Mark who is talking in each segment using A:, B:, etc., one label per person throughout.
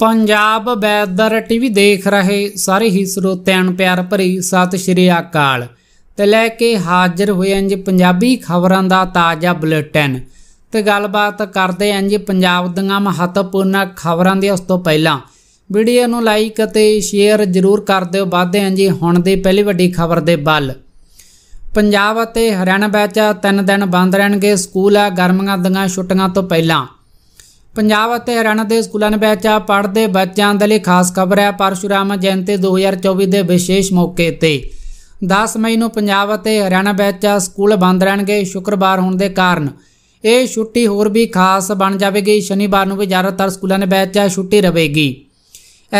A: Punjab weather TV ਦੇਖ ਰਹੇ ਸਾਰੇ ਹੀ ਸਰੋਤਿਆਂ ਨੂੰ ਪਿਆਰ ਭਰੀ ਸਤਿ ਸ਼੍ਰੀ ਅਕਾਲ ਤੇ ਲੈ ਕੇ ਹਾਜ਼ਰ ਹੋਏ ਅੰਜ ਪੰਜਾਬੀ ਖਬਰਾਂ ਦਾ ਤਾਜ਼ਾ ਬੁਲੇਟਿਨ ਤੇ ਗੱਲਬਾਤ ਕਰਦੇ ਅੰਜ ਪੰਜਾਬ ਦੀਆਂ ਮਹੱਤਵਪੂਰਨ ਖਬਰਾਂ ਦੀ ਉਸ ਤੋਂ ਪਹਿਲਾਂ ਵੀਡੀਓ ਨੂੰ ਲਾਈਕ ਅਤੇ ਸ਼ੇਅਰ ਜ਼ਰੂਰ ਕਰ ਦਿਓ ਵਾਧੇ ਅੰਜ ਹੁਣ ਦੀ ਪਹਿਲੀ ਵੱਡੀ ਖਬਰ ਦੇ ਵੱਲ ਪੰਜਾਬ ਅਤੇ ਹਰਿਆਣਾ ਵਿੱਚ ਤਿੰਨ ਦਿਨ ਬੰਦ ਰਹਿਣਗੇ ਸਕੂਲ ਆ ਗਰਮੀਆਂ ਦੀਆਂ ਛੁੱਟੀਆਂ ਤੋਂ ਪਹਿਲਾਂ ਪੰਜਾਬ ਅਤੇ ਹਰਿਆਣਾ ਦੇ ਸਕੂਲਾਂ ਵਿੱਚ ਪੜ੍ਹਦੇ ਬੱਚਿਆਂ ਦੇ ਲਈ ਖਾਸ ਖਬਰ ਹੈ ਪਰਸ਼ੁਰਾਮ ਜਯੰਤੀ 2024 ਦੇ ਵਿਸ਼ੇਸ਼ ਮੌਕੇ ਤੇ 10 ਮਈ ਨੂੰ ਪੰਜਾਬ ਅਤੇ ਹਰਿਆਣਾ ਵਿੱਚ ਸਕੂਲ ਬੰਦ ਰਹਿਣਗੇ ਸ਼ੁੱਕਰਵਾਰ ਹੋਣ ਦੇ ਕਾਰਨ ਇਹ ਛੁੱਟੀ ਹੋਰ ਵੀ ਖਾਸ ਬਣ ਜਾਵੇਗੀ ਸ਼ਨੀਵਾਰ ਨੂੰ ਵੀ ਜ਼ਿਆਦਾਤਰ ਸਕੂਲਾਂ ਵਿੱਚ ਛੁੱਟੀ ਰਹੇਗੀ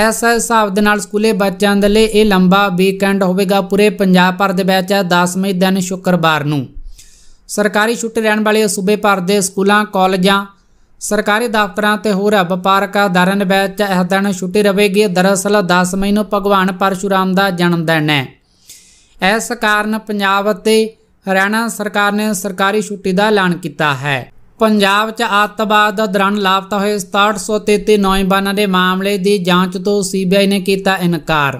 A: ਇਸ ਹਿਸਾਬ ਦੇ ਨਾਲ ਸਕੂਲੇ ਬੱਚਿਆਂ ਦੇ ਲਈ ਇਹ ਲੰਬਾ ਵੀਕਐਂਡ ਹੋਵੇਗਾ ਪੂਰੇ ਪੰਜਾਬ ਭਰ ਦੇ ਵਿੱਚ 10 ਮਈ ਦਿਨ ਸ਼ੁੱਕਰਵਾਰ ਨੂੰ ਸਰਕਾਰੀ ਛੁੱਟੀ ਰਹਿਣ ਵਾਲੇ ਸੂਬੇ ਭਰ ਦੇ ਸਕੂਲਾਂ ਕਾਲਜਾਂ ਸਰਕਾਰੀ ਦਫ਼ਤਰਾਂ ਤੇ ਹੋਰ ਵਪਾਰਕ ਅਦਾਰਿਆਂ ਵਿੱਚ ਇਹ ਦਿਨ ਛੁੱਟੀ ਰਹੇਗੀ ਦਰਅਸਲ 10 ਮਈ ਨੂੰ ਭਗਵਾਨ ਪਰਸ਼ੂਰਾਮ ਦਾ ਜਨਮ ਦਿਨ ਹੈ ਇਸ ਕਾਰਨ ਪੰਜਾਬ ਅਤੇ ਹਰਿਆਣਾ ਸਰਕਾਰ ਨੇ ਸਰਕਾਰੀ ਛੁੱਟੀ ਦਾ ਐਲਾਨ ਕੀਤਾ ਹੈ ਪੰਜਾਬ 'ਚ ਆਤਵਾਦ ਦੌਰਾਨ ਲਾਪਤਾ ਹੋਏ 6733 ਨੌਜਵਾਨਾਂ ਦੇ ਮਾਮਲੇ ਦੀ ਜਾਂਚ ਤੋਂ ਸੀਬੀਆਈ ਨੇ ਕੀਤਾ ਇਨਕਾਰ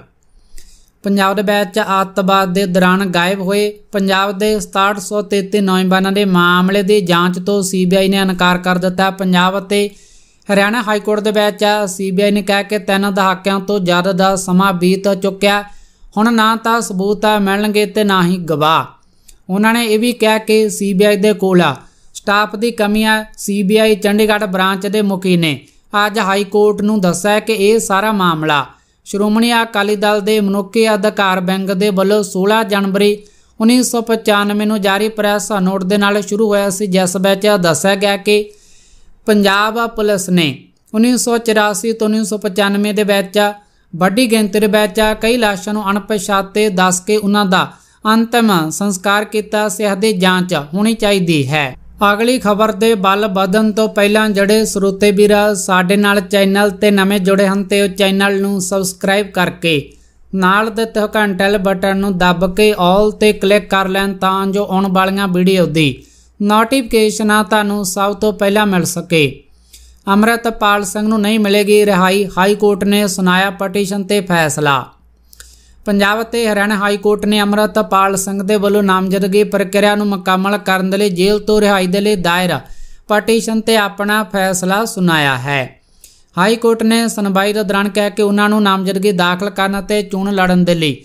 A: ਪੰਜਾਬ ਦੇ ਵਿੱਚ ਆਤਵਾਦ ਦੇ ਦੌਰਾਨ ਗਾਇਬ ਹੋਏ ਪੰਜਾਬ ਦੇ 6733 ਨੌਜਵਾਨਾਂ ਦੇ ਮਾਮਲੇ ਦੀ ਜਾਂਚ ਤੋਂ ਸੀਬੀਆਈ ਨੇ ਇਨਕਾਰ ਕਰ ਦਿੱਤਾ ਪੰਜਾਬ ਅਤੇ ਹਰਿਆਣਾ ਹਾਈ ਕੋਰਟ ਦੇ ਵਿੱਚ ਸੀਬੀਆਈ ਨੇ ਕਿਹਾ ਕਿ ਤਿੰਨ ਦਹਾਕਿਆਂ ਤੋਂ ਜ਼ਿਆਦਾ ਦਾ ਸਮਾਂ ਬੀਤ ਚੁੱਕਿਆ ਹੁਣ ਨਾ ਤਾਂ ਸਬੂਤ ਆ ਮਿਲਣਗੇ ਤੇ ਨਾ ਹੀ ਗਵਾਹ ਉਹਨਾਂ ਨੇ ਇਹ ਵੀ ਕਿਹਾ ਕਿ ਸੀਬੀਆਈ ਦੇ ਕੋਲ ਸਟਾਫ ਦੀ ਕਮੀ ਆ ਸੀਬੀਆਈ ਚੰਡੀਗੜ੍ਹ ਬ੍ਰਾਂਚ ਦੇ ਮੁਖੀ ਨੇ ਅੱਜ ਹਾਈ ਕੋਰਟ ਨੂੰ ਦੱਸਿਆ ਕਿ ਇਹ ਸਾਰਾ ਮਾਮਲਾ ਸ਼੍ਰੋਮਣੀ ਅਕਾਲੀ ਦਲ ਦੇ ਮਨੁੱਖੀ ਅਧਿਕਾਰ ਬੈਂਕ ਦੇ ਵੱਲੋਂ 16 ਜਨਵਰੀ 1995 ਨੂੰ ਜਾਰੀ ਪ੍ਰੈਸ ਨੋਟ ਦੇ ਨਾਲ ਸ਼ੁਰੂ ਹੋਇਆ ਸੀ ਜਿਸ ਵਿੱਚ ਦੱਸਿਆ ਗਿਆ ਕਿ ਪੰਜਾਬ ਪੁਲਿਸ ਨੇ 1984 ਤੋਂ 1995 ਦੇ ਵਿੱਚ ਵੱਡੀ ਗਿਣਤੀ ਦੇ ਵਿੱਚ ਕਈ ਲਾਸ਼ਾਂ ਨੂੰ ਅਣਪਛਾਤੇ ਦੱਸ ਕੇ ਉਹਨਾਂ ਦਾ ਅੰਤਮ ਸੰਸਕਾਰ ਕੀਤਾ ਸਿਹਤ ਦੀ ਜਾਂਚ ਹੋਣੀ ਚਾਹੀਦੀ ਹੈ ਅਗਲੀ ਖਬਰ ਦੇ ਬਲ ਵਧਣ ਤੋਂ ਪਹਿਲਾਂ ਜਿਹੜੇ ਸਰੋਤੇ ਵੀਰ ਸਾਡੇ ਨਾਲ ਚੈਨਲ ਤੇ ਨਵੇਂ ਜੁੜੇ ਹਨ ਤੇ ਉਹ ਚੈਨਲ ਨੂੰ ਸਬਸਕ੍ਰਾਈਬ ਕਰਕੇ ਨਾਲ ਦਿੱਤੇ ਘੰਟੇ ਵਾਲੇ ਬਟਨ ਨੂੰ ਦਬ ਕੇ ਆਲ ਤੇ ਕਲਿੱਕ ਕਰ ਲੈਣ ਤਾਂ ਜੋ ਆਉਣ ਵਾਲੀਆਂ ਵੀਡੀਓ ਦੀ ਨੋਟੀਫਿਕੇਸ਼ਨਾਂ ਤੁਹਾਨੂੰ ਸਭ ਤੋਂ ਪਹਿਲਾਂ ਮਿਲ ਸਕੇ ਅਮਰਤਪਾਲ ਸਿੰਘ ਨੂੰ ਨਹੀਂ ਮਿਲੇਗੀ ਰਿਹਾਈ ਹਾਈ ਕੋਰਟ ਨੇ ਸੁਨਾਇਆ ਪਟੀਸ਼ਨ ਤੇ ਫੈਸਲਾ ਪੰਜਾਬ ਅਤੇ ਹਰਿਆਣਾ ਹਾਈ ਕੋਰਟ ਨੇ ਅਮਰਤਪਾਲ ਸਿੰਘ ਦੇ ਵੱਲੋਂ ਨਾਮਜ਼ਦਗੀ ਪ੍ਰਕਿਰਿਆ ਨੂੰ ਮੁਕੰਮਲ ਕਰਨ ਦੇ ਲਈ ਜੇਲ੍ਹ ਤੋਂ ਰਿਹਾਈ ਦੇ ਲਈ ਦਾਇਰ ਪਟੀਸ਼ਨ ਤੇ ਆਪਣਾ ਫੈਸਲਾ ਸੁਣਾਇਆ ਹੈ ਹਾਈ ਕੋਰਟ ਨੇ ਸੁਣਵਾਈ ਦੇ ਦੌਰਾਨ ਕਿਹਾ ਕਿ ਉਹਨਾਂ ਨੂੰ ਨਾਮਜ਼ਦਗੀ ਦਾਖਲ ਕਰਨ ਅਤੇ ਚੋਣ ਲੜਨ ਦੇ ਲਈ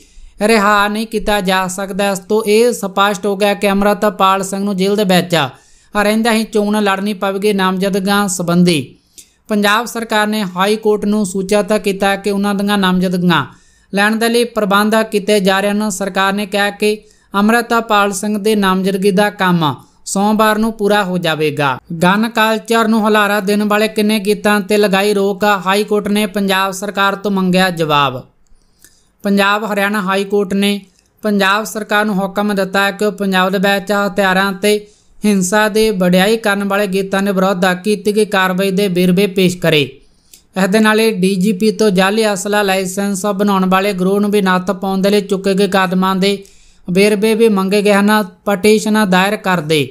A: ਰਿਹਾ ਨਹੀਂ ਕੀਤਾ ਜਾ ਸਕਦਾ ਇਸ ਤੋਂ ਇਹ ਸਪਸ਼ਟ ਹੋ ਗਿਆ ਕਿ ਅਮਰਤਪਾਲ ਸਿੰਘ ਨੂੰ ਜੇਲ੍ਹ ਦੇ ਵਿੱਚ ਰਹਿੰਦਾ ਹੀ ਚੋਣ ਲੜਨੀ ਪਵੇਗੀ ਨਾਮਜ਼ਦਗਾਂ ਸੰਬੰਧੀ ਪੰਜਾਬ ਸਰਕਾਰ ਨੇ ਹਾਈ ਕੋਰਟ ਨੂੰ ਸੂਚਿਤ ਕੀਤਾ ਕਿ ਉਹਨਾਂ ਦੀਆਂ ਨਾਮਜ਼ਦਗਾਂ ਲੈਣ ਦੇ ਲਈ ਪ੍ਰਬੰਧ ਕੀਤੇ ਜਾ ਰਹੇ ਹਨ ਸਰਕਾਰ ਨੇ ਕਿਹਾ ਕਿ ਅਮਰਤਾਪਾਲ ਸਿੰਘ ਦੇ ਨਾਮਜ਼ਦਗੀ ਦਾ ਕੰਮ ਸੋਮਵਾਰ ਨੂੰ ਪੂਰਾ ਹੋ ਜਾਵੇਗਾ ਗਨ ਕਲਚਰ ਨੂੰ ਹਲਾਰਾ ਦੇਣ ਵਾਲੇ ਕਿੰਨੇ ਗੀਤਾਂ ਤੇ ਲਗਾਈ ਰੋਕ ਹਾਈ ਕੋਰਟ ਨੇ ਪੰਜਾਬ ਸਰਕਾਰ ਤੋਂ ਮੰਗਿਆ ਜਵਾਬ ਪੰਜਾਬ ਹਰਿਆਣਾ ਹਾਈ ਕੋਰਟ ਨੇ ਪੰਜਾਬ ਸਰਕਾਰ ਨੂੰ ਹੁਕਮ ਦਿੱਤਾ ਕਿ ਉਹ ਪੰਜਾਬ ਦੇ ਵਿੱਚ ਹਥਿਆਰਾਂ ਤੇ ਹਿੰਸਾ ਦੇ ਵਡਿਆਈ ਕਰਨ ਵਾਲੇ ਗੀਤਾਂ ਦੇ ਵਿਰੁੱਧ ਕੀਤੀ ਗਈ ਕਾਰਵਾਈ ਦੇ ਬਿਰਵੇ ਪੇਸ਼ ਕਰੇ ਇਸ ਦੇ ਨਾਲ ਹੀ ਡੀਜੀਪੀ ਤੋਂ ਜਾਲੀ ਅਸਲਾ ਲਾਇਸੈਂਸ ਬਣਾਉਣ ਵਾਲੇ ਗਰੋਹ ਨੂੰ ਵੀ ਨੱਤ ਪਾਉਣ ਦੇ ਲਈ ਚੁੱਕੇ ਗਏ ਕਦਮਾਂ ਦੇ ਵੇਰਵੇ ਵੀ ਮੰਗੇ ਗਏ ਹਨ ਪਟੀਸ਼ਨਾਂ ਦਾਇਰ ਕਰਦੇ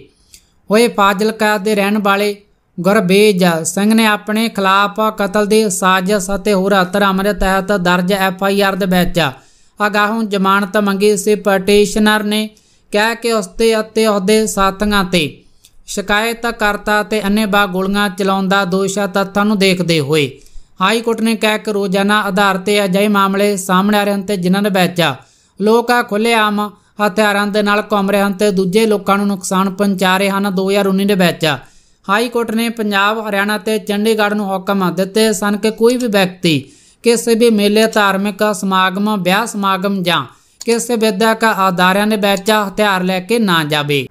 A: ਹੋਏ ਫਾਜ਼ਿਲਕਾ ਦੇ ਰਹਿਣ ਵਾਲੇ ਗੁਰਬੇਜ ਸਿੰਘ ਨੇ ਆਪਣੇ ਖਿਲਾਫ ਕਤਲ ਦੀ ਸਾਜ਼ਿਸ਼ ਅਤੇ ਹੋਰ ਹਤਰਾਮ ਦੇ ਤਹਿਤ ਦਰਜ ਐਫ ਆਈ ਆਰ ਦੇ ਵਿੱਚ ਅਗਾਹੋਂ ਜ਼ਮਾਨਤ ਮੰਗੀ ਸੀ ਪਟੀਸ਼ਨਰ ਨੇ ਕਹਿ ਕਿ ਉਸ ਤੇ ਅਤੇ ਉਹਦੇ ਸਾਥੀਆਂ ਤੇ ਸ਼ਿਕਾਇਤ ਕਰਤਾ ਤੇ ਬਾ ਗੋਲੀਆਂ ਚਲਾਉਂਦਾ ਦੋਸ਼ਾ ਤੱਥਾਂ ਨੂੰ ਦੇਖਦੇ ਹੋਏ ਹਾਈ ਕੋਰਟ ਨੇ ਕਹਿ ਕਿ ਰੋਜ਼ਾਨਾ ਆਧਾਰ ਤੇ ਅਜਿਹੇ ਮਾਮਲੇ ਸਾਹਮਣੇ ਆ ਰਹੇ ਹਨ ਤੇ ਜਿਨ੍ਹਾਂ ਦੇ ਵਿੱਚ ਲੋਕ ਆ ਖੁੱਲੇਆਮ ਹਥਿਆਰਾਂ ਦੇ ਨਾਲ ਘੁੰਮ ਰਹੇ ਹਨ ਤੇ ਦੂਜੇ ਲੋਕਾਂ ਨੂੰ ਨੁਕਸਾਨ ਪਹੁੰਚਾ ਰਹੇ ਹਨ 2019 ਦੇ ਵਿੱਚ ਹਾਈ ਕੋਰਟ ਨੇ ਪੰਜਾਬ ਹਰਿਆਣਾ ਤੇ ਚੰਡੀਗੜ੍ਹ ਨੂੰ ਹੁਕਮ ਦਿੱਤੇ ਸਨ ਕਿ ਕੋਈ ਵੀ ਵਿਅਕਤੀ ਕਿਸੇ ਵੀ ਮੇਲੇ ਧਾਰਮਿਕ ਸਮਾਗਮ ਵਿਆਹ ਸਮਾਗਮ ਜਾਂ ਕਿਸੇ ਵਿਦਿਆਕ ਆਧਾਰਿਆਂ ਦੇ ਵਿੱਚ ਹਥਿਆਰ ਲੈ ਕੇ ਨਾ ਜਾਵੇ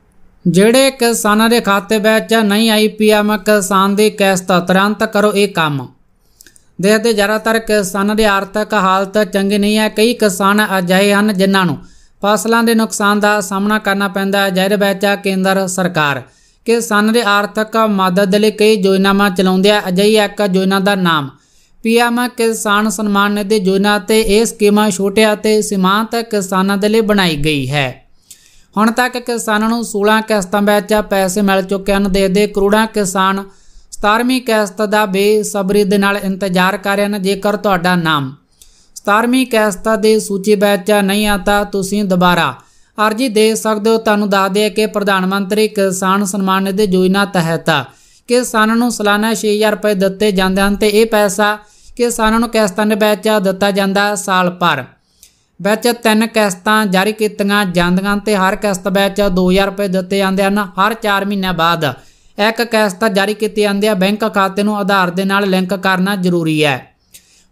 A: ਜਿਹੜੇ ਕਿਸਾਨਾਂ ਦੇ ਖਾਤੇ ਵਿੱਚ ਨਹੀਂ ਆਈ ਪੀਐਮ ਕਿਸਾਨ ਦੀ ਕਿਸ਼ਤ ਤਰੰਤ ਕਰੋ ਇਹ ਕੰਮ ਦੇਸ਼ ਦੇ ਜ਼ਿਆਦਾਤਰ ਕਿਸਾਨਾਂ ਦੀ ਆਰਥਿਕ ਹਾਲਤ ਚੰਗੀ ਨਹੀਂ ਹੈ ਕਈ ਕਿਸਾਨ ਅਜਾਏ ਹਨ ਜਿਨ੍ਹਾਂ ਨੂੰ ਫਸਲਾਂ ਦੇ ਨੁਕਸਾਨ ਦਾ ਸਾਹਮਣਾ ਕਰਨਾ ਪੈਂਦਾ ਹੈ ਜਿਹਦੇ ਵਿੱਚ ਕੇਂਦਰ ਸਰਕਾਰ ਕਿਸਾਨਾਂ ਦੇ ਆਰਥਿਕ ਮਦਦ ਲਈ ਕਈ ਯੋਜਨਾਵਾਂ ਚਲਾਉਂਦੀ ਹੈ ਅਜਿਹੀ ਇੱਕ ਯੋਜਨਾ ਦਾ ਨਾਮ ਪੀਐਮ ਕਿਸਾਨ ਸਨਮਾਨ ਨਿਧੀ ਯੋਜਨਾ ਤੇ ਇਹ ਸਕੀਮਾਂ ਛੋਟੇ ਅਤੇ ਸੀਮਾਂਤ ਕਿਸਾਨਾਂ ਦੇ ਲਈ ਬਣਾਈ ਗਈ ਹੈ ਹੁਣ ਤੱਕ ਕਿਸਾਨਾਂ ਨੂੰ 16 ਕਿਸ਼ਤਾਂ ਵਿੱਚ ਪੈਸੇ ਮਿਲ ਚੁੱਕੇ ਹਨ ਦੇਸ਼ ਦੇ ਕਰੋੜਾਂ ਕਿਸਾਨ 17ਵੀਂ ਕਿਸ਼ਤ ਦਾ ਬੇਸਬਰੀ ਦੇ ਨਾਲ ਇੰਤਜ਼ਾਰ ਕਰ ਰਹੇ ਹਨ ਜੇਕਰ ਤੁਹਾਡਾ ਨਾਮ 17ਵੀਂ ਕਿਸ਼ਤ ਦੇ ਸੂਚੀ ਵਿੱਚ ਨਹੀਂ ਆਤਾ ਤੁਸੀਂ ਦੁਬਾਰਾ ਅਰਜੀ ਦੇ ਸਕਦੇ ਹੋ ਤੁਹਾਨੂੰ ਦੱਸ ਦਿਆ ਕਿ ਪ੍ਰਧਾਨ ਮੰਤਰੀ ਕਿਸਾਨ ਸਨਮਾਨ ਨਿਧੀ ਯੋਜਨਾ ਤਹਿਤ ਕਿਸਾਨਾਂ ਨੂੰ ਸਾਲਾਨਾ 6000 ਰੁਪਏ ਦਿੱਤੇ ਜਾਂਦੇ ਹਨ ਤੇ ਇਹ ਪੈਸਾ ਕਿਸਾਨਾਂ ਨੂੰ ਕਿਸ਼ਤਾਂ ਦੇ ਵਿੱਚ ਦਿੱਤਾ ਜਾਂਦਾ ਸਾਲ ਪਰ ਵਿੱਚ ਤਿੰਨ ਕਿਸ਼ਤਾਂ ਜਾਰੀ ਕੀਤੀਆਂ ਜਾਂਦੀਆਂ ਤੇ ਹਰ ਕਿਸ਼ਤ ਵਿੱਚ 2000 ਰੁਪਏ ਦਿੱਤੇ ਜਾਂਦੇ ਹਨ ਹਰ 4 ਮਹੀਨੇ ਬਾਅਦ ਇੱਕ ਕੈਸਟਾ ਜਾਰੀ ਕੀਤੇ ਜਾਂਦੇ ਆ ਬੈਂਕ ਖਾਤੇ ਨੂੰ ਆਧਾਰ ਦੇ ਨਾਲ ਲਿੰਕ ਕਰਨਾ ਜ਼ਰੂਰੀ ਹੈ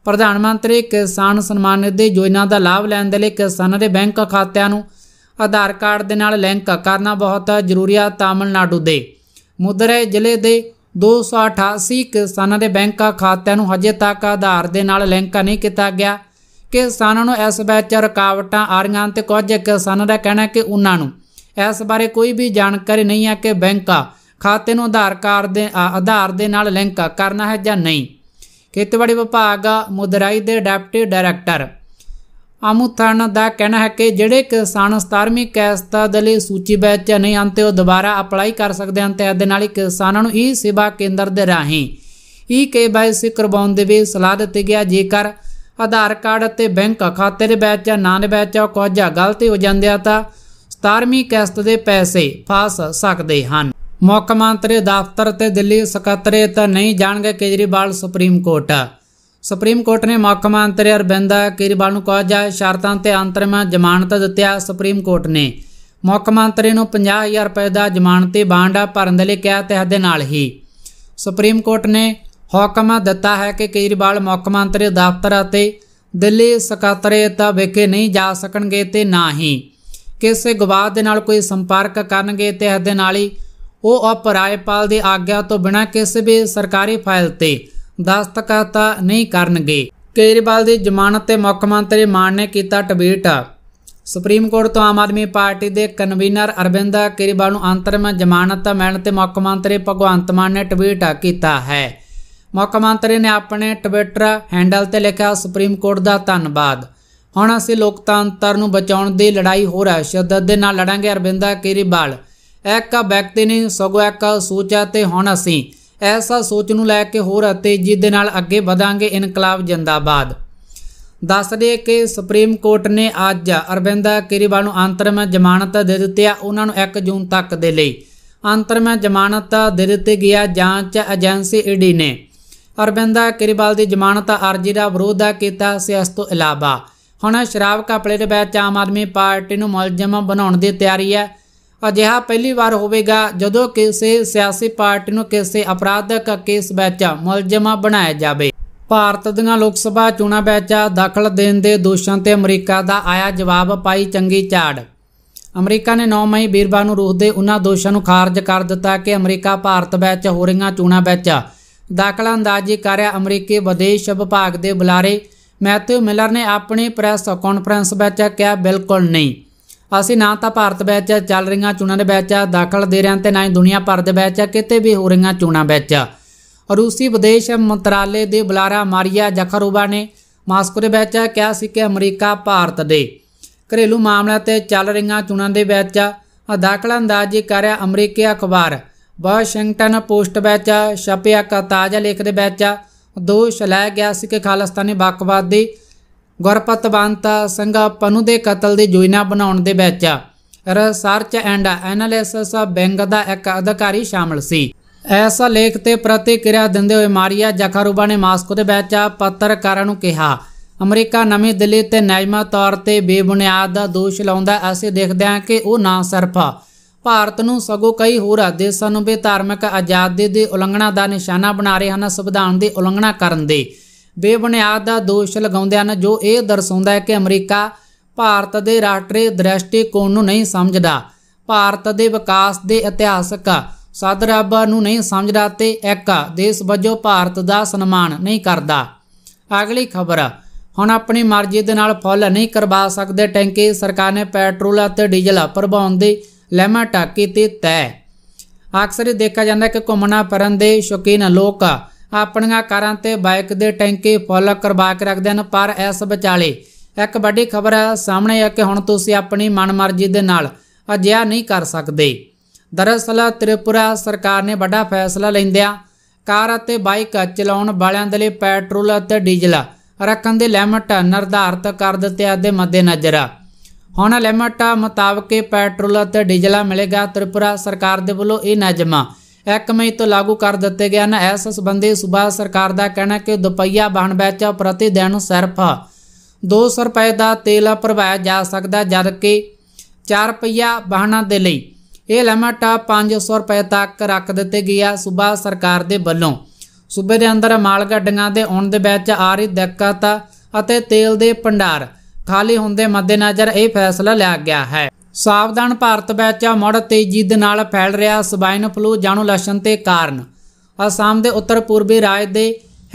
A: ਪ੍ਰਧਾਨ ਮੰਤਰੀ ਕਿਸਾਨ ਸਨਮਾਨ ਨਿਧੀ ਯੋਜਨਾ ਦਾ ਲਾਭ ਲੈਣ ਦੇ ਲਈ ਕਿਸਾਨਾਂ ਦੇ ਬੈਂਕ ਖਾਤਿਆਂ ਨੂੰ ਆਧਾਰ ਕਾਰਡ ਦੇ ਨਾਲ ਲਿੰਕ ਕਰਨਾ ਬਹੁਤ ਜ਼ਰੂਰੀ ਹੈ ਤਾਮਿਲਨਾਡੂ ਦੇ ਮੁਦਰੇ ਜ਼ਿਲ੍ਹੇ ਦੇ 288 ਕਿਸਾਨਾਂ ਦੇ ਬੈਂਕ ਖਾਤਿਆਂ ਨੂੰ ਹਜੇ ਤੱਕ ਆਧਾਰ ਦੇ ਨਾਲ ਲਿੰਕ ਨਹੀਂ ਕੀਤਾ ਗਿਆ ਕਿਸਾਨਾਂ ਨੂੰ ਇਸ ਵਿੱਚ ਰੁਕਾਵਟਾਂ ਆ ਰਹੀਆਂ ਤੇ ਕੁਝ ਕਿਸਾਨਾਂ ਦਾ ਕਹਿਣਾ ਹੈ ਕਿ ਉਹਨਾਂ ਨੂੰ ਇਸ ਬਾਰੇ ਕੋਈ ਵੀ ਜਾਣਕਾਰੀ ਨਹੀਂ ਹੈ ਕਿ ਬੈਂਕਾਂ ਖਾਤੇ ਨੂੰ ਆਧਾਰ ਕਾਰਡ ਦੇ ਆਧਾਰ ਦੇ ਨਾਲ ਲਿੰਕ ਕਰਨਾ ਹੈ ਜਾਂ ਨਹੀਂ ਖੇਤੀਬਾੜੀ ਵਿਭਾਗ ਮੁਦਰਾਈ ਦੇ ਡਿਪਟੀ ਡਾਇਰੈਕਟਰ ਅਮੁਤਨ ਦਾ ਕਹਿਣਾ ਹੈ ਕਿ ਜਿਹੜੇ ਕਿਸਾਨ 17ਵੀਂ ਕਿਸ਼ਤ ਦੇ ਲਈ ਸੂਚੀ ਵਿੱਚ ਨਹੀਂ ਆਂਤੇ ਉਹ ਦੁਬਾਰਾ ਅਪਲਾਈ ਕਰ ਸਕਦੇ ਹਨ ਤੇ ਇਹਦੇ ਨਾਲ ਹੀ ਕਿਸਾਨਾਂ ਨੂੰ ਈ ਸੇਵਾ ਕੇਂਦਰ ਦੇ ਰਾਹੀਂ ਈ ਕੇਵਾਈਸੀ ਕਰਵਾਉਣ ਦੇ ਵੀ ਸਲਾਹ ਦਿੱਤੀ ਗਿਆ ਜੇਕਰ ਆਧਾਰ ਕਾਰਡ ਅਤੇ ਬੈਂਕ ਖਾਤੇ ਦੇ ਵਿੱਚ ਜਾਂ ਨਾਂ ਦੇ ਵਿੱਚ ਕੁਝ ਗਲਤੀ ਹੋ ਜਾਂਦੀ ਆ ਤਾਂ 17ਵੀਂ ਕਿਸ਼ਤ ਦੇ ਪੈਸੇ ਫਸ ਸਕਦੇ ਹਨ ਮੁੱਖ ਮੰਤਰੀ ਦਫ਼ਤਰ ਤੇ ਦਿੱਲੀ ਸਕੱਤਰੇਤ ਨਹੀਂ ਜਾਣਗੇ Kejriwal Supreme Court Supreme Court ਨੇ ਮੁੱਖ ਮੰਤਰੀ ਅਰਬਿੰਦ ਕੇਜਰੀਵਾਲ ਨੂੰ ਕੋਝਾ ਸ਼ਰਤਾਂ ਤੇ ਅੰਤਰਿਮ ਜ਼ਮਾਨਤ ਦਿੱਤਿਆ ਸੁਪਰੀਮ ਕੋਰਟ ਨੇ ਮੁੱਖ ਮੰਤਰੀ ਨੂੰ 50000 ਰੁਪਏ ਦਾ ਜ਼ਮਾਨਤੀ ਬਾਂਡ ਭਰਨ ਦੇ ਲਈ ਕਿਹਾ ਤੇ ਹੱਦੇ ਨਾਲ ਹੀ ਸੁਪਰੀਮ ਕੋਰਟ ਨੇ ਹੁਕਮ ਦਿੱਤਾ ਹੈ ਕਿ ਕੇਜਰੀਵਾਲ ਮੁੱਖ ਮੰਤਰੀ ਦਫ਼ਤਰ ਅਤੇ ਦਿੱਲੀ ਸਕੱਤਰੇਤ ਵਿਖੇ ਨਹੀਂ ਜਾ ਸਕਣਗੇ ਤੇ ਨਾ ਹੀ ਕਿਸੇ ਗਵਾਹ ਦੇ ਨਾਲ ਕੋਈ ਸੰਪਰਕ ਕਰਨਗੇ ਤੇ ਹੱਦੇ ਨਾਲ ਹੀ ਉਹ ਅਪਰਾਇਪਾਲ ਦੀ ਆਗਿਆ ਤੋਂ ਬਿਨਾਂ ਕਿਸੇ ਵੀ ਸਰਕਾਰੀ ਫਾਈਲ ਤੇ ਦਸਤਖਤ ਨਹੀਂ ਕਰਨਗੇ ਕੇਜਰੀਵਾਲ ਦੀ ਜ਼ਮਾਨਤ ਤੇ ਮੁੱਖ ਮੰਤਰੀ ਮਾਨ ਨੇ ਕੀਤਾ ਟਵੀਟ ਸੁਪਰੀਮ ਕੋਰਟ ਤੋਂ ਆਮ ਆਦਮੀ ਪਾਰਟੀ ਦੇ ਕਨਵੀਨਰ ਅਰਵਿੰਦ ਕੇਜਰੀਵਾਲ ਨੂੰ ਅੰਤਰਮ ਜ਼ਮਾਨਤ ਮਿਲਣ ਤੇ ਮੁੱਖ ਮੰਤਰੀ ਭਗਵੰਤ ਮਾਨ ਨੇ ਟਵੀਟ ਕੀਤਾ ਹੈ ਮੁੱਖ ਮੰਤਰੀ ਨੇ ਆਪਣੇ ਟਵਿੱਟਰ ਹੈਂਡਲ ਤੇ ਲਿਖਿਆ ਸੁਪਰੀਮ ਕੋਰਟ ਦਾ ਧੰਨਵਾਦ ਹੁਣ ਅਸੀਂ ਲੋਕਤੰਤਰ ਨੂੰ ਬਚਾਉਣ ਦੀ ਲੜਾਈ ਹੋ ਰਹੀ ਸ਼ਿੱਦਤ ਦੇ ਨਾਲ ਲੜਾਂਗੇ ਅਰਵਿੰਦ ਕੇਜਰੀਵਾਲ ਇੱਕ ਵਿਅਕਤੀ ਨੇ ਸਗੋਂ ਇੱਕ ਸੋਚਿਆ ਤੇ ਹੁਣ ਅਸੀਂ ਐਸਾ ਸੋਚ ਨੂੰ ਲੈ ਕੇ ਹੋਰ ਤੇਜ਼ੀ ਦੇ ਨਾਲ ਅੱਗੇ ਵਧਾਂਗੇ ਇਨਕਲਾਬ ਜਿੰਦਾਬਾਦ ਦੱਸ ਦੇ ਕਿ ਸੁਪਰੀਮ ਕੋਰਟ ਨੇ ਅੱਜ ਅਰਵਿੰਦਾ ਕੇਰੀਵਾਲ ਨੂੰ ਅੰਤਰਮ ਜ਼ਮਾਨਤ ਦੇ ਦਿੱਤੀ ਆ ਉਹਨਾਂ ਨੂੰ 1 ਜੂਨ ਤੱਕ ਦੇ ਲਈ ਅੰਤਰਮ ਜ਼ਮਾਨਤ ਦੇ ਦਿੱਤੀ ਗਿਆ ਜਾਂਚ ਏਜੰਸੀ ਈਡੀ ਨੇ ਅਰਵਿੰਦਾ ਕੇਰੀਵਾਲ ਦੀ ਜ਼ਮਾਨਤ ਅਰਜ਼ੀ ਦਾ ਵਿਰੋਧ ਕੀਤਾ ਸਿਆਸ ਤੋਂ ਇਲਾਵਾ ਹੁਣ ਸ਼ਰਾਬ ਕਾਪਲੇ ਦੇ ਵਿੱਚ ਆਮ ਆਦਮੀ ਪਾਰਟੀ ਨੂੰ ਮੁਲਜ਼ਮ ਬਣਾਉਣ ਦੀ ਤਿਆਰੀ ਹੈ ਅਜਿਹਾ ਪਹਿਲੀ ਵਾਰ ਹੋਵੇਗਾ ਜਦੋਂ ਕਿਸੇ ਸਿਆਸੀ ਪਾਰਟੀ ਨੂੰ ਕਿਸੇ ਅਪਰਾਧਕ ਕੇਸ ਵਿੱਚ ਮਲਜਮਾ ਬਣਾਇਆ ਜਾਵੇ ਭਾਰਤ ਦੀਆਂ ਲੋਕ ਸਭਾ ਚੋਣਾਂ ਵਿੱਚ ਦਖਲ ਦੇਣ ਦੇ ਦੋਸ਼ਾਂ ਤੇ ਅਮਰੀਕਾ ਦਾ ਆਇਆ ਜਵਾਬ ਪਾਈ ਚੰਗੀ ਝਾੜ ਅਮਰੀਕਾ ਨੇ 9 ਮਈ ਵੀਰਵਾਰ ਨੂੰ ਰੂਸ ਦੇ ਉਹਨਾਂ ਦੋਸ਼ਾਂ ਨੂੰ ਖਾਰਜ ਕਰ ਦਿੱਤਾ ਕਿ ਅਮਰੀਕਾ ਭਾਰਤ ਵਿੱਚ ਹੋ ਰਹੀਆਂ ਚੋਣਾਂ ਵਿੱਚ ਦਾਖਲਾ ਅੰਦਾਜ਼ੀ ਕਰਿਆ ਅਮਰੀਕੀ ਵਿਦੇਸ਼ ਵਿਭਾਗ ਦੇ ਬੁਲਾਰੇ ਮੈਥਿਊ ਮਿਲਰ ਨੇ ਆਪਣੀ ਪ੍ਰੈਸ ਕਾਨਫਰੰਸ ਵਿੱਚ ਕਿਹਾ ਬਿਲਕੁਲ ਨਹੀਂ ਅਸੀਂ ਨਾ ਤਾਂ ਭਾਰਤ ਵਿੱਚ ਚੱਲ ਰਹੀਆਂ ਚੋਣਾਂ ਦੇ ਵਿੱਚ ਦਾਖਲ ਦੇ ਰਹੇ ਤੇ ਨਾ ਹੀ ਦੁਨੀਆ ਭਰ ਦੇ ਵਿੱਚ ਕਿਤੇ ਵੀ ਹੋ ਰਹੀਆਂ ਚੋਣਾਂ ਵਿੱਚ ਰੂਸੀ ਵਿਦੇਸ਼ ਮੰਤਰਾਲੇ ਦੇ ਬੁਲਾਰਾ ਮਾਰੀਆ ਜ਼ਖਰੋਵਾ ਨੇ ਮਾਸਕੋ ਦੇ ਵਿੱਚ ਕਿਹਾ ਸੀ ਕਿ ਅਮਰੀਕਾ ਭਾਰਤ ਦੇ ਘਰੇਲੂ ਮਾਮਲਿਆਂ ਤੇ ਚੱਲ ਰਹੀਆਂ ਚੋਣਾਂ ਦੇ ਵਿੱਚ ਦਾਖਲ ਅੰਦਾਜ਼ੀ ਕਰਿਆ ਅਮਰੀਕੀ ਅਖਬਾਰ ਵਾਸ਼ਿੰਗਟਨ ਪੋਸਟ ਵਿੱਚ ਛਪਿਆ ਇੱਕ ਤਾਜ਼ਾ ਲੇਖ ਦੇ ਵਿੱਚ ਦੋਸ਼ ਲਾਇਆ ਗਿਆ ਸੀ ਕਿ ਖਾਲਸਤਾਨੀ ਬਕਵਾਦ ਦੀ ਗੁਰਪਤਵੰਤ ਸੰਘਾ ਪਨੂ ਦੇ ਕਤਲ ਦੀ ਜੋਇਨਾ ਬਣਾਉਣ ਦੇ ਵਿੱਚ ਰਿਸਰਚ ਐਂਡ ਐਨਾਲਿਸਿਸ ਬੈਂਕ ਦਾ ਇੱਕ ਅਧਿਕਾਰੀ ਸ਼ਾਮਲ ਸੀ ਇਸ ਲੇਖ ਤੇ ਪ੍ਰਤੀਕਿਰਿਆ ਦਿੰਦੇ ਹੋਏ ਮਾਰੀਆ ਜ਼ਖਰੂਬਾ ਨੇ ਮਾਸਕੋ ਦੇ ਵਿੱਚ ਪੱਤਰਕਾਰਾਂ ਨੂੰ ਕਿਹਾ ਅਮਰੀਕਾ ਨਵੀਂ ਦਿੱਲੀ ਤੇ ਨਾਇਮਾ ਤੌਰ ਤੇ ਬੇਬੁਨਿਆਦ ਦਾ ਦੋਸ਼ ਲਾਉਂਦਾ ਅਸੀਂ ਦੇਖਦੇ ਹਾਂ ਕਿ ਉਹ ਨਾ ਸਿਰਫ ਭਾਰਤ ਨੂੰ ਸਗੋਂ ਕਈ ਹੋਰ ਦੇਸ਼ਾਂ ਨੂੰ ਵੀ ਧਾਰਮਿਕ ਆਜ਼ਾਦੀ ਦੀ ਉਲੰਘਣਾ ਦਾ ਨਿਸ਼ਾਨਾ ਬਣਾ ਰਹੇ ਹਨ ਸੰਵਿਧਾਨ ਦੀ ਉਲੰਘਣਾ ਕਰਨ ਦੇ ਬੇਬੁਨਿਆਦ ਦਾ ਦੋਸ਼ ਲਗਾਉਂਦੇ ਹਨ ਜੋ ਇਹ ਦਰਸਾਉਂਦਾ ਹੈ ਕਿ ਅਮਰੀਕਾ ਭਾਰਤ ਦੇ ਰਾਸ਼ਟਰੀ ਦ੍ਰਿਸ਼ਟੀਕੋਣ ਨੂੰ ਨਹੀਂ ਸਮਝਦਾ ਭਾਰਤ ਦੇ ਵਿਕਾਸ ਦੇ ਇਤਿਹਾਸਕ ਸਦਰਾਬਾ ਨੂੰ ਨਹੀਂ ਸਮਝਦਾ ਤੇ ਇੱਕ ਦੇਸ਼ ਵਜੋਂ ਭਾਰਤ ਦਾ ਸਨਮਾਨ ਨਹੀਂ ਕਰਦਾ ਅਗਲੀ ਖਬਰ ਹੁਣ ਆਪਣੀ ਮਰਜ਼ੀ ਦੇ ਨਾਲ ਫੁੱਲ ਨਹੀਂ ਕਰਵਾ ਸਕਦੇ ਟੈਂਕੀ ਸਰਕਾਰ ਨੇ ਪੈਟਰੋਲ ਅਤੇ ਡੀਜ਼ਲ ਭਰਵਾਉਣ ਦੇ ਟਾਕੀ ਤੇ ਤੈ ਅਕਸਰ ਦੇਖਿਆ ਜਾਂਦਾ ਕਿ ਘੁੰਮਣਾ ਪਰੰਦੇ ਦੇ ਸ਼ੌਕੀਨ ਲੋਕ ਆਪਣੀਆਂ ਕਾਰਾਂ ਤੇ ਬਾਈਕ ਦੇ ਟੈਂਕੇ ਫੁੱਲ ਕਰਵਾ ਕੇ ਰੱਖਦੇ ਹਨ ਪਰ ਇਸ ਵਿਚਾਲੇ ਇੱਕ ਵੱਡੀ ਖਬਰ ਸਾਹਮਣੇ ਆ ਕਿ ਹੁਣ ਤੁਸੀਂ ਆਪਣੀ ਮਨਮਰਜ਼ੀ ਦੇ ਨਾਲ ਅਜਿਹਾ ਨਹੀਂ ਕਰ ਸਕਦੇ ਦਰਅਸਲ ਤ੍ਰਿਪੁਰਾ ਸਰਕਾਰ ਨੇ ਵੱਡਾ ਫੈਸਲਾ ਲੈਂਦਿਆਂ ਕਾਰ ਅਤੇ ਬਾਈਕ ਚਲਾਉਣ ਵਾਲਿਆਂ ਦੇ ਲਈ ਪੈਟਰੋਲ ਅਤੇ ਡੀਜ਼ਲ ਰੱਖਣ ਦੇ ਲਿਮਟ ਨਿਰਧਾਰਤ ਕਰ ਦਿੱਤੇ ਮੱਦੇ ਨਜ਼ਰ ਹੁਣ ਲਿਮਟ ਮੁਤਾਬਕ ਪੈਟਰੋਲ ਅਤੇ ਡੀਜ਼ਲ ਮਿਲੇਗਾ ਤ੍ਰਿਪੁਰਾ ਸਰਕਾਰ ਦੇ ਵੱਲੋਂ ਇਹ ਨਜ਼ਮਾ 1 ਮਈ ਤੋਂ ਲਾਗੂ ਕਰ ਦਿੱਤੇ ਗਏ ਹਨ ਇਸ ਸੰਬੰਧੀ ਸੂਬਾ ਸਰਕਾਰ ਦਾ ਕਹਿਣਾ ਕਿ ਦੁਪਈਆ ਵਾਹਨ ਵਿੱਚ ਪ੍ਰਤੀ ਦਿਨ ਸਿਰਫ 200 ਰੁਪਏ ਦਾ ਤੇਲ ਭਰਵਾਇਆ ਜਾ ਸਕਦਾ ਜਦ ਕਿ 4 ਰੁਪਈਆ ਵਾਹਨਾਂ ਦੇ ਲਈ ਇਹ ਲਿਮਟ 500 ਰੁਪਏ ਤੱਕ ਰੱਖ ਦਿੱਤੀ ਗਿਆ ਹੈ ਸੂਬਾ ਸਰਕਾਰ ਦੇ ਵੱਲੋਂ ਸੂਬੇ ਦੇ ਅੰਦਰ ਮਾਲ ਗੱਡੀਆਂ ਦੇ ਆਉਣ ਦੇ ਵਿੱਚ ਆ ਰਹੀ ਦਿੱਕਤ ਅਤੇ ਤੇਲ ਦੇ ਭੰਡਾਰ ਖਾਲੀ ਹੁੰਦੇ ਮੱਦੇਨਜ਼ਰ ਇਹ ਫੈਸਲਾ ਲਿਆ ਗਿਆ ਹੈ ਸਾਵਧਾਨ ਭਾਰਤ ਵਿੱਚ ਮੜ ਤੇਜ਼ੀ ਦੇ ਨਾਲ ਫੈਲ ਰਿਹਾ ਸਵਾਈਨ ਫਲੂ ਜਾਣੂ ਲੱਛਣ ਤੇ ਕਾਰਨ ਅਸਾਮ ਦੇ ਉੱਤਰ ਪੂਰਬੀ ਰਾਜ ਦੇ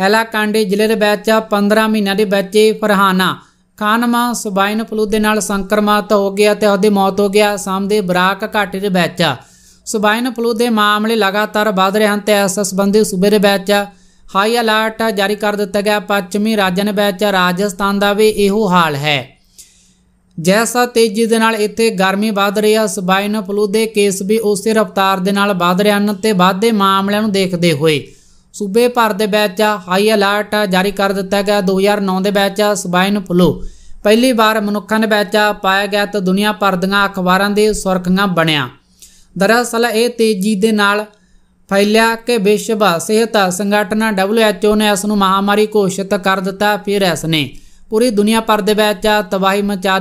A: ਹੈਲਾਕਾਂਡੇ ਜ਼ਿਲ੍ਹੇ ਦੇ ਵਿੱਚ 15 ਮਹੀਨਿਆਂ ਦੇ ਬੱਚੇ ਫਰਹਾਨਾ ਖਾਨਮਾ ਸਵਾਈਨ ਫਲੂ ਦੇ ਨਾਲ ਸੰਕਰਮਿਤ ਹੋ ਗਿਆ ਤੇ ਉਹਦੀ ਮੌਤ ਹੋ ਗਿਆ ਅਸਾਮ ਦੇ ਬਰਾਕ ਘਾਟੀ ਦੇ ਵਿੱਚ ਸਵਾਈਨ ਫਲੂ ਦੇ ਮਾਮਲੇ ਲਗਾਤਾਰ ਵਧ ਰਹੇ ਹਨ ਤੇ ਇਸ ਸੰਬੰਧੀ ਸੂਬੇ ਦੇ ਵਿੱਚ ਹਾਈ ਅਲਰਟ ਜਾਰੀ ਕਰ ਦਿੱਤਾ ਗਿਆ ਪੱਛਮੀ ਰਾਜਾਂ ਦੇ ਵਿੱਚ ਰਾਜਸਥਾਨ ਦਾ ਵੀ ਇਹੋ ਹਾਲ ਹੈ ਜੈਸਾ ਤੇਜ਼ੀ ਦੇ ਨਾਲ ਇੱਥੇ ਗਰਮੀ ਵਧ ਰਹੀ ਆ ਸਬਾਈਨ ਫਲੂ ਦੇ ਕੇਸ ਵੀ ਉਸੇ ਰਫ਼ਤਾਰ ਦੇ ਨਾਲ ਵਧ ਰਹੇ ਹਨ ਤੇ ਵਾਧੇ ਮਾਮਲਿਆਂ ਨੂੰ ਦੇਖਦੇ ਹੋਏ ਸੂਬੇ ਭਰ ਦੇ ਵਿੱਚ ਹਾਈ ਅਲਰਟ ਜਾਰੀ ਕਰ ਦਿੱਤਾ ਗਿਆ 2009 ਦੇ ਵਿੱਚ ਸਬਾਈਨ ਫਲੂ ਪਹਿਲੀ ਵਾਰ ਮਨੁੱਖਾਂ ਦੇ ਵਿੱਚ ਪਾਇਆ ਗਿਆ ਤਾਂ ਦੁਨੀਆ ਭਰ ਦੀਆਂ ਅਖਬਾਰਾਂ ਦੇ ਸੁਰਖੀਆਂ ਬਣਿਆ ਦਰਅਸਲ ਇਹ ਤੇਜ਼ੀ ਦੇ ਨਾਲ ਫੈਲਿਆ ਕਿ ਵਿਸ਼ਵ ਸਿਹਤ ਸੰਗਠਨ WHO ਨੇ ਇਸ ਨੂੰ ਮਹਾਮਾਰੀ ਘੋਸ਼ਿਤ ਕਰ ਦਿੱਤਾ ਫਿਰ ਇਸ ਨੇ ਪੂਰੀ ਦੁਨੀਆ ਭਰ ਦੇ ਵਿੱਚ ਤਬਾਹੀ ਮਚਾ